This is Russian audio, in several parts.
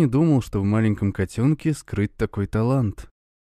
не думал, что в маленьком котенке скрыт такой талант.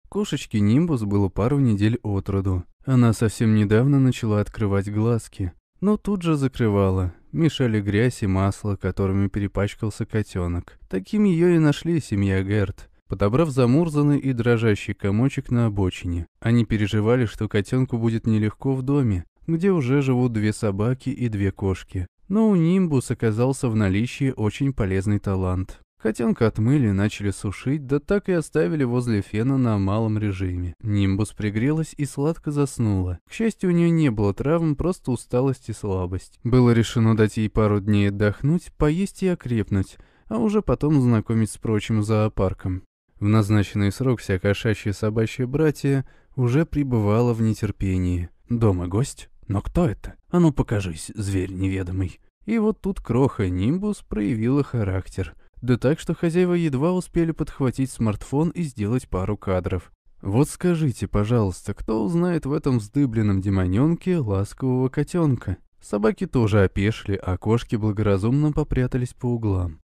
Кошечке Нимбус было пару недель от роду. Она совсем недавно начала открывать глазки, но тут же закрывала. Мешали грязь и масло, которыми перепачкался котенок. Таким ее и нашли семья Герт, подобрав замурзанный и дрожащий комочек на обочине. Они переживали, что котенку будет нелегко в доме, где уже живут две собаки и две кошки. Но у Нимбус оказался в наличии очень полезный талант. Котенка отмыли и начали сушить, да так и оставили возле фена на малом режиме. Нимбус пригрелась и сладко заснула. К счастью, у нее не было травм, просто усталость и слабость. Было решено дать ей пару дней отдохнуть, поесть и окрепнуть, а уже потом знакомить с прочим зоопарком. В назначенный срок вся кошачья собачья братья уже пребывала в нетерпении. «Дома гость? Но кто это? А ну покажись, зверь неведомый!» И вот тут кроха Нимбус проявила характер – да так, что хозяева едва успели подхватить смартфон и сделать пару кадров. Вот скажите, пожалуйста, кто узнает в этом вздыбленном демоненке ласкового котенка? Собаки тоже опешили, а кошки благоразумно попрятались по углам.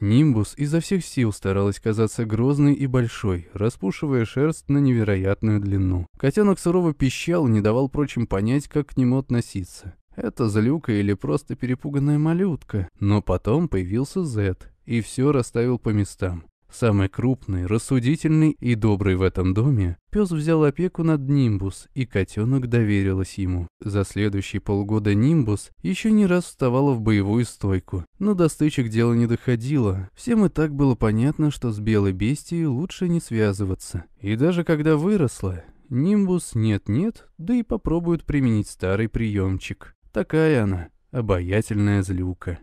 Нимбус изо всех сил старалась казаться грозной и большой, распушивая шерсть на невероятную длину. Котенок сурово пищал не давал прочим понять, как к нему относиться. Это злюка или просто перепуганная малютка. Но потом появился Зет, и все расставил по местам. Самый крупный, рассудительный и добрый в этом доме, пес взял опеку над Нимбус, и котенок доверилась ему. За следующие полгода Нимбус еще не раз вставала в боевую стойку, но до стычек дело не доходило. Всем и так было понятно, что с белой бестией лучше не связываться. И даже когда выросла, Нимбус нет-нет, да и попробуют применить старый приемчик. Такая она, обаятельная злюка.